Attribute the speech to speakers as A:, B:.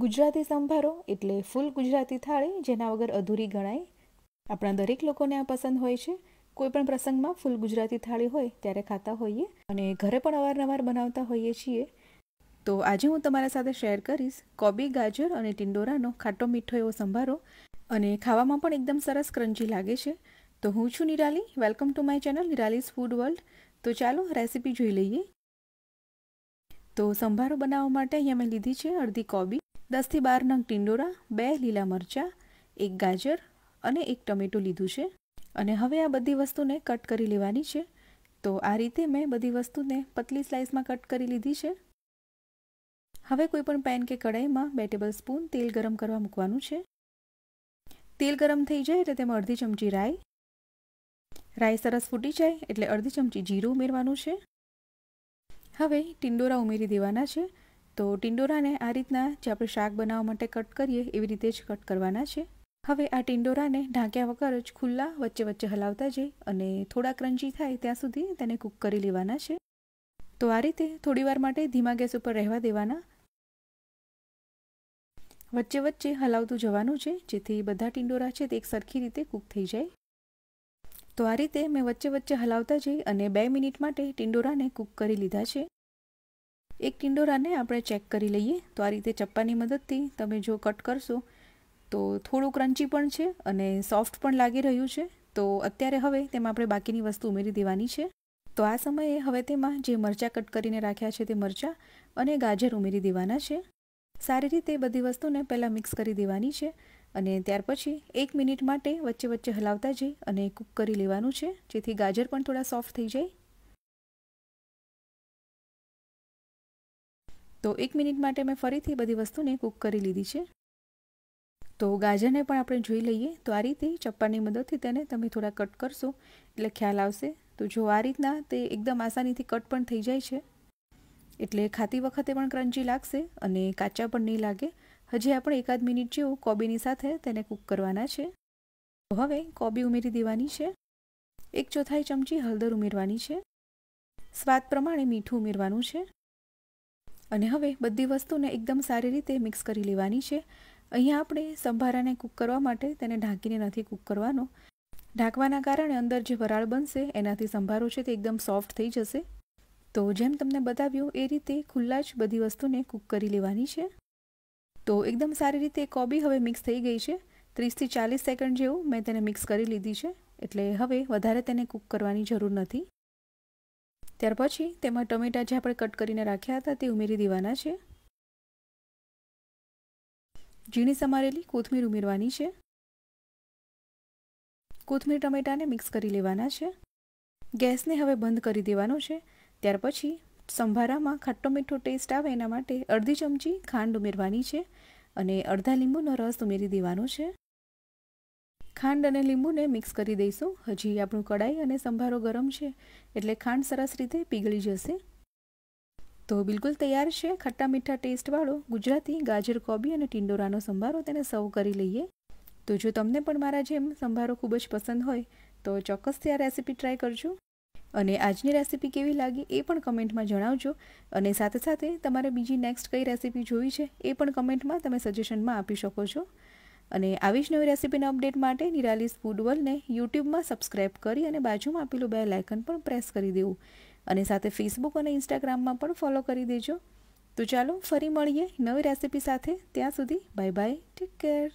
A: ગુજરાતી સંભારો એટલે ફૂલ ગુજરાતી થાળી જેના વગર અધૂરી ગણાય આપણા દરેક લોકોને આ પસંદ હોય છે કોઈ પણ પ્રસંગમાં ફૂલ ગુજરાતી થાળી હોય ત્યારે ખાતા હોઈએ અને ઘરે પણ અવારનવાર બનાવતા હોઈએ છીએ તો આજે હું તમારા સાથે શેર કરીશ કોબી ગાજર અને ટિંડોરાનો ખાટો મીઠો એવો સંભારો અને ખાવામાં પણ એકદમ સરસ ક્રંચી લાગે છે તો હું છું Nirali welcome to my channel Nirali's food world તો ચાલો રેસીપી જોઈ લઈએ તો સંભારો બનાવવા માટે અહીંયા મેં લીધી છે અડધી કોબી દસથી બાર નંગ ટિંડોરા બે લીલા મરચાં એક ગાજર અને એક ટમેટું લીધું છે અને હવે આ બધી વસ્તુને કટ કરી લેવાની છે તો આ રીતે મેં બધી વસ્તુને પતલી સ્લાઇસમાં કટ કરી લીધી છે હવે કોઈપણ પેન કે કડાઈમાં બે ટેબલ સ્પૂન તેલ ગરમ કરવા મૂકવાનું છે તેલ ગરમ થઈ જાય એટલે તેમાં અડધી ચમચી રાઈ રાઈ સરસ ફૂટી જાય એટલે અડધી ચમચી જીરું ઉમેરવાનું છે હવે ટિંડોરા ઉમેરી દેવાના છે તો ટિંડોરાને આ રીતના જે આપણે શાક બનાવવા માટે કટ કરીએ એવી રીતે જ કટ કરવાના છે હવે આ ટિંડોરાને ઢાંક્યા વગર જ ખુલ્લા વચ્ચે વચ્ચે હલાવતા જઈ અને થોડા ક્રંચી થાય ત્યાં સુધી તેને કૂક કરી લેવાના છે તો આ રીતે થોડીવાર માટે ધીમા ગેસ ઉપર રહેવા દેવાના વચ્ચે વચ્ચે હલાવતું જવાનું છે જેથી બધા ટિંડોરા છે તે એક સરખી રીતે કૂક થઈ જાય તો આ રીતે મેં વચ્ચે વચ્ચે હલાવતા જઈ અને બે મિનિટ માટે ટિંડોરાને કૂક કરી લીધા છે એક ટિંડોરાને આપણે ચેક કરી લઈએ તો આ રીતે ચપ્પાની મદદથી તમે જો કટ કરશો તો થોડું ક્રન્ચી પણ છે અને સોફ્ટ પણ લાગી રહ્યું છે તો અત્યારે હવે તેમાં આપણે બાકીની વસ્તુ ઉમેરી દેવાની છે તો આ સમયે હવે તેમાં જે મરચાં કટ કરીને રાખ્યા છે તે મરચાં અને ગાજર ઉમેરી દેવાના છે સારી રીતે બધી વસ્તુને પહેલાં મિક્સ કરી દેવાની છે અને ત્યાર પછી એક મિનિટ માટે વચ્ચે વચ્ચે હલાવતા જઈ અને કૂક કરી લેવાનું છે જેથી ગાજર પણ થોડા સોફ્ટ થઈ જાય તો એક મિનિટ માટે મેં ફરીથી બધી વસ્તુને કૂક કરી લીધી છે તો ગાજરને પણ આપણે જોઈ લઈએ તો આ રીતે ચપ્પાની મદદથી તેને તમે થોડા કટ કરશો એટલે ખ્યાલ આવશે તો જો આ રીતના તે એકદમ આસાનીથી કટ પણ થઈ જાય છે એટલે ખાતી વખતે પણ ક્રંચી લાગશે અને કાચા પણ નહીં લાગે હજી આપણે એકાદ મિનિટ જેવું કોબીની સાથે તેને કૂક કરવાના છે તો હવે કોબી ઉમેરી દેવાની છે એક ચોથાઈ ચમચી હળદર ઉમેરવાની છે સ્વાદ પ્રમાણે મીઠું ઉમેરવાનું છે અને હવે બધી વસ્તુને એકદમ સારી રીતે મિક્સ કરી લેવાની છે અહીંયા આપણે સંભારાને કૂક કરવા માટે તેને ઢાંકીને નથી કૂક કરવાનો ઢાંકવાના કારણે અંદર જે વરાળ બનશે એનાથી સંભારો છે તે એકદમ સોફ્ટ થઈ જશે તો જેમ તમને બતાવ્યું એ રીતે ખુલ્લા જ બધી વસ્તુને કૂક કરી લેવાની છે તો એકદમ સારી રીતે કોબી હવે મિક્સ થઈ ગઈ છે ત્રીસથી ચાલીસ સેકન્ડ જેવું મેં તેને મિક્સ કરી લીધી છે એટલે હવે વધારે તેને કૂક કરવાની જરૂર નથી ત્યાર પછી તેમાં ટમેટાં જે આપણે કટ કરીને રાખ્યા હતા તે ઉમેરી દેવાના છે ઝીણી સમારેલી કોથમીર ઉમેરવાની છે કોથમીર ટમેટાને મિક્સ કરી લેવાના છે ગેસને હવે બંધ કરી દેવાનો છે ત્યાર પછી સંભારામાં ખાટો મીઠો ટેસ્ટ આવે એના માટે અડધી ચમચી ખાંડ ઉમેરવાની છે અને અડધા લીંબુનો રસ ઉમેરી દેવાનો છે ખાંડ અને લીંબુને મિક્સ કરી દઈશું હજી આપણું કડાઈ અને સંભારો ગરમ છે એટલે ખાંડ સરસ રીતે પીગળી જશે તો બિલકુલ તૈયાર છે ખટ્ટા મીઠા ટેસ્ટવાળો ગુજરાતી ગાજર કોબી અને ટીંડોરાનો સંભારો તેને સર્વ કરી લઈએ તો જો તમને પણ મારા જેમ સંભારો ખૂબ જ પસંદ હોય તો ચોક્કસથી આ રેસીપી ટ્રાય કરજો અને આજની રેસીપી કેવી લાગી એ પણ કમેન્ટમાં જણાવજો અને સાથે સાથે તમારે બીજી નેક્સ્ટ કઈ રેસીપી જોઈ છે એ પણ કમેન્ટમાં તમે સજેશનમાં આપી શકો છો અને આવી જ નવી રેસીપીના અપડેટ માટે નિરાલીસ ફૂડ વર્લ્ડને યુટ્યુબમાં સબસ્ક્રાઇબ કરી અને બાજુમાં આપેલું બે લાઇકન પણ પ્રેસ કરી દેવું અને સાથે ફેસબુક અને ઇન્સ્ટાગ્રામમાં પણ ફોલો કરી દેજો તો ચાલો ફરી મળીએ નવી રેસીપી સાથે ત્યાં સુધી બાય બાય ટેક કેર